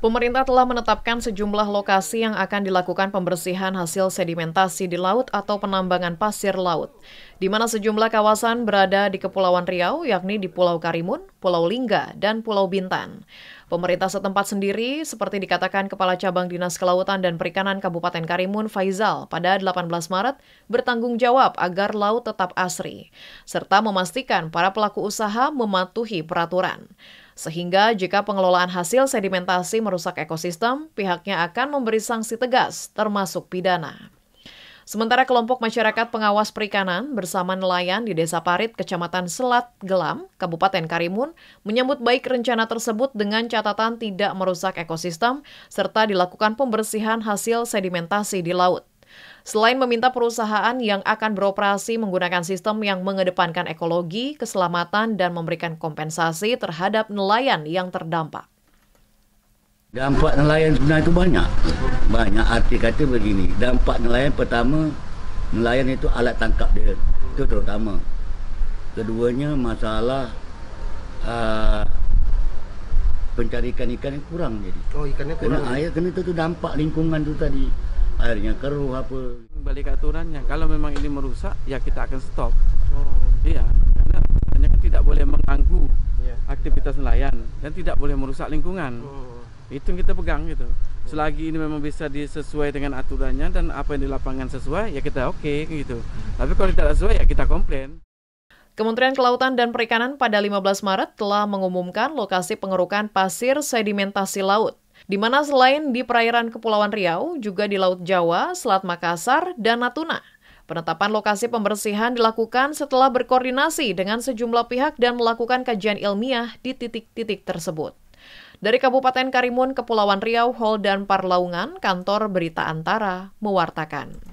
Pemerintah telah menetapkan sejumlah lokasi yang akan dilakukan pembersihan hasil sedimentasi di laut atau penambangan pasir laut, di mana sejumlah kawasan berada di Kepulauan Riau, yakni di Pulau Karimun, Pulau Lingga, dan Pulau Bintan. Pemerintah setempat sendiri, seperti dikatakan Kepala Cabang Dinas Kelautan dan Perikanan Kabupaten Karimun, Faizal, pada 18 Maret, bertanggung jawab agar laut tetap asri, serta memastikan para pelaku usaha mematuhi peraturan. Sehingga jika pengelolaan hasil sedimentasi merusak ekosistem, pihaknya akan memberi sanksi tegas, termasuk pidana. Sementara kelompok masyarakat pengawas perikanan bersama nelayan di Desa Parit, Kecamatan Selat Gelam, Kabupaten Karimun, menyambut baik rencana tersebut dengan catatan tidak merusak ekosistem serta dilakukan pembersihan hasil sedimentasi di laut. Selain meminta perusahaan yang akan beroperasi menggunakan sistem yang mengedepankan ekologi, keselamatan, dan memberikan kompensasi terhadap nelayan yang terdampak. Dampak nelayan sebenarnya itu banyak. Banyak arti kata begini. Dampak nelayan pertama, nelayan itu alat tangkap dia. Itu terutama. Keduanya masalah uh, ah, pencari ikan-ikan yang kurang jadi. Oh, ikannya kurang. Kena air kena itu, itu dampak lingkungan itu tadi airnya keruh apa. Balik aturannya, kalau memang ini merusak, ya kita akan stop. Oh. Iya, karena hanya kan tidak boleh mengganggu yeah. aktivitas nelayan dan tidak boleh merusak lingkungan. Oh. Itu yang kita pegang gitu. Selagi ini memang bisa disesuai dengan aturannya dan apa yang di lapangan sesuai, ya kita oke okay, gitu. Tapi kalau tidak sesuai, ya kita komplain. Kementerian Kelautan dan Perikanan pada 15 Maret telah mengumumkan lokasi pengerukan pasir sedimentasi laut di mana selain di perairan Kepulauan Riau, juga di Laut Jawa, Selat Makassar, dan Natuna. Penetapan lokasi pembersihan dilakukan setelah berkoordinasi dengan sejumlah pihak dan melakukan kajian ilmiah di titik-titik tersebut. Dari Kabupaten Karimun, Kepulauan Riau, Hol, dan Parlaungan, kantor Berita Antara mewartakan.